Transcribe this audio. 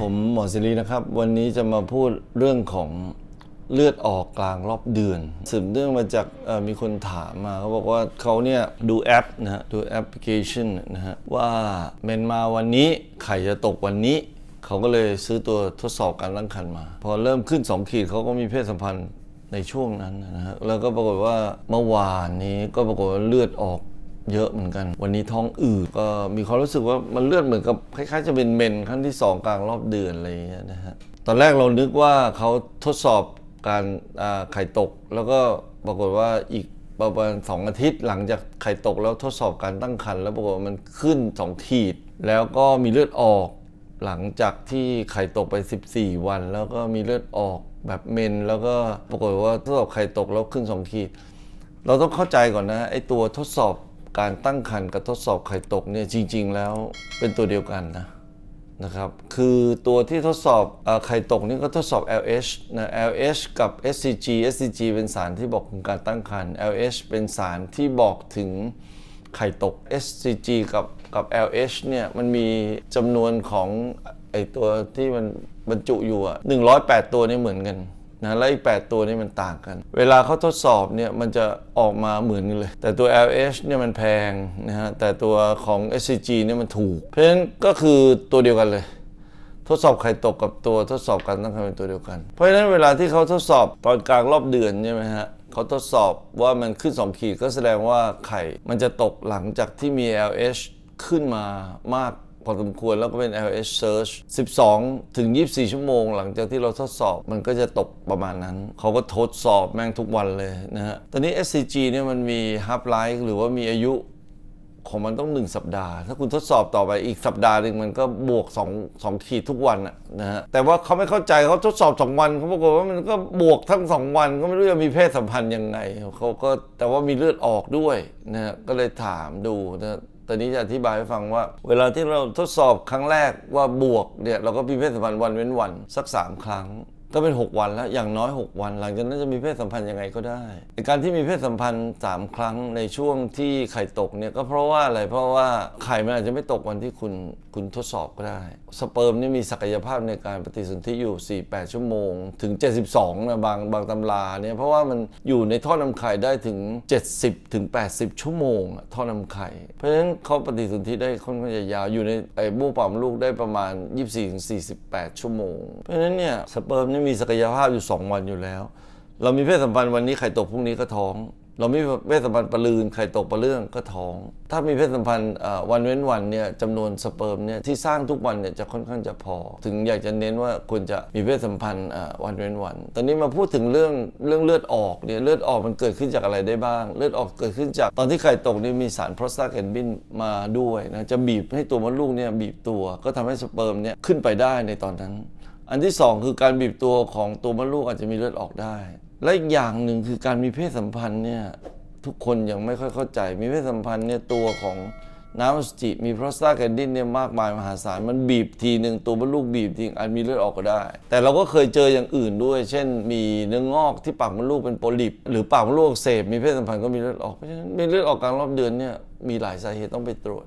ผมหมอศิรีนะครับวันนี้จะมาพูดเรื่องของเลือดออกกลางรอบเดือนสืบเนื่องมาจากมีคนถามมาเขาบอกว่าเขาเนี่ยดูแอปนะฮะ ดูแอปพลิเคชันนะฮะว่าเมนมาวันนี้ไข่จะตกวันนี้เขาก็เลยซื้อตัวทดสอบการรังคันมา พอเริ่มขึ้น 2 ขีดเขาก็มีเพศสัมพันธ์ในช่วงนั้นนะฮะแล้วก็ปรากฏว่าเมื่อวานนี้ก็ปรากฏว่าเลือดออกเยอะเหมือนกัน วันนี้ท้องอืดก็มีความรู้สึกว่ามันเลือดเหมือนกับคล้ายๆจะเป็นเมนขั้นที่ 2 กลางรอบเดือนอะไรอย่างเงี้ยนะฮะ ตอนแรกเรานึกว่าเขาทดสอบการไข่ตก แล้วก็ปรากฏว่าอีกประมาณสองอาทิตย์หลังจากไข่ตกแล้วทดสอบการตั้งครรภ์แล้วปรากฏมันขึ้น2ขีดแล้วก็มีเลือดออกหลังจากที่ไข่ตกไป 14 วัน แล้วก็มีเลือดออกแบบเมน แล้วก็ปรากฏว่าทดสอบไข่ตกแล้วขึ้น2ขีด เราต้องเข้าใจก่อนนะไอตัวทดสอบการตั้งครรภ์กับทดสอบไข่ตกเนี่ยจริงๆแล้วเป็นตัวเดียวกันนะนะครับคือตัวที่ทดสอบไข่ตกนี่ก็ทดสอบ LH นะ LH กับ SCG SCG เป็นสารที่บอกถึงการตั้งครรภ์ LH เป็นสารที่บอกถึงไข่ตก SCG กับกับ LH เนี่ยมันมีจำนวนของไอตัวที่มันบรรจุอยู่อ่ะ108 ตัวนี่เหมือนกันนะและอีก8ตัวนี้มันต่างกัน เวลาเขาทดสอบเนี่ยมันจะออกมาเหมือนกันเลย แต่ตัว LH เนี่ยมันแพงนะฮะ แต่ตัวของ SCG เนี่ยมันถูก เพราะฉะนั้นก็คือตัวเดียวกันเลย ทดสอบไข่ตกกับตัวทดสอบการตั้งครรภ์เป็นตัวเดียวกัน เพราะฉะนั้นเวลาที่เขาทดสอบตอนกลางรอบเดือนใช่ไหมฮะเขาทดสอบว่ามันขึ้น 2 ขีดก็แสดงว่าไข่มันจะตกหลังจากที่มี LH ขึ้นมามากพอสมควรแล้วก็เป็น l s Search 12 ถึง 24 ชั่วโมงหลังจากที่เราทดสอบมันก็จะตกประมาณนั้น เขาก็ทดสอบแม่งทุกวันเลยนะฮะตอนนี้ SCG เนี่ยมันมี half life หรือว่ามีอายุ ของมันต้อง 1 สัปดาห์ ถ้าคุณทดสอบต่อไปอีกสัปดาห์หนึ่งมันก็บวก2 2ขีดทุกวันนะฮะแต่ว่าเขาไม่เข้าใจเขาทดสอบ 2 วันเขาบอกว่ามันก็บวกทั้ง 2 วันก็ไม่รู้จะมีเพศสัมพันธ์ยังไงเขาก็แต่ว่ามีเลือดออกด้วยนะก็เลยถามดูนะตอนนี้จะอธิบายให้ฟังว่า เวลาที่เราทดสอบครั้งแรกว่าบวกเนี่ย เราก็มีเพศสัมพันธ์วันเว้นวันสัก 3 ครั้งก็เป็น 6 วันแล้ว อย่างน้อย 6 วัน หลังจากนั้นจะมีเพศสัมพันธ์ ยังไงก็ได้ การที่มีเพศสัมพันธ์ 3 ครั้งในช่วงที่ไข่ตกเนี่ย ก็เพราะว่าอะไร เพราะว่าไข่มันอาจจะไม่ตกวันที่คุณคุณทดสอบก็ได้ สเปิร์มนี่มีศักยภาพในการปฏิสนธิอยู่ 48 ชั่วโมง ถึง 72นะบางบางตำราเนี่ย เพราะว่ามันอยู่ในท่อนำไข่ได้ถึง 70ถึง80 ชั่วโมง ท่อนำไข่เพราะฉะนั้นเขาปฏิสนธิได้ค่อนข้างจะยาวอยู่ในไอ้บุ้ปอมลูกได้ประมาณ 24 48 ชั่วโมง เพราะฉะนั้นเนี่ยสเปิร์มนี่ไม่มีศักยภาพอยู่สองวันอยู่แล้ว เรามีเพศสัมพันธ์วันนี้ไข่ตกพรุ่งนี้ก็ท้อง เรามีเพศสัมพันธ์ปลืนไข่ตกปลาเรื่องก็ท้อง ถ้ามีเพศสัมพันธ์วันเว้นวันเนี่ยจำนวนสเปิร์มเนี่ยที่สร้างทุกวันเนี่ยจะค่อนข้างจะพอ ถึงอยากจะเน้นว่าควรจะมีเพศสัมพันธ์วันเว้นวัน ตอนนี้มาพูดถึงเรื่องเรื่องเลือดออกเนี่ยเลือดออกมันเกิดขึ้นจากอะไรได้บ้าง เลือดออกเกิดขึ้นจากตอนที่ไข่ตกนี่มีสารโปรสตาแกนบินมาด้วยนะจะบีบให้ตัวมดลูกเนี่ยบีบตัวก็ทำให้สเปิร์มเนี่ยขึ้นไปได้ในตอนนั้นอันที่สองคือการบีบตัวของตัวมดลูกอาจจะมีเลือดออกได้ และอีกอย่างหนึ่งคือการมีเพศสัมพันธ์เนี่ยทุกคนยังไม่ค่อยเข้าใจมีเพศสัมพันธ์เนี่ยตัวของน้ำสจิมีโปรสตาแกนดินเนี่ยมากมายมหาศาลมันบีบทีหนึ่งตัวมดลูกบีบทีอาจมีเลือดออกก็ได้ แต่เราก็เคยเจออย่างอื่นด้วย เช่น มีเนื้องอกที่ปากมดลูกเป็นโปลิปหรือปากมดลูกเสพมีเพศสัมพันธ์ก็มีเลือดออกเพราะฉะนั้นมีเลือดออกกลางรอบเดือนเนี่ยมีหลายสาเหตุต้องไปตรวจ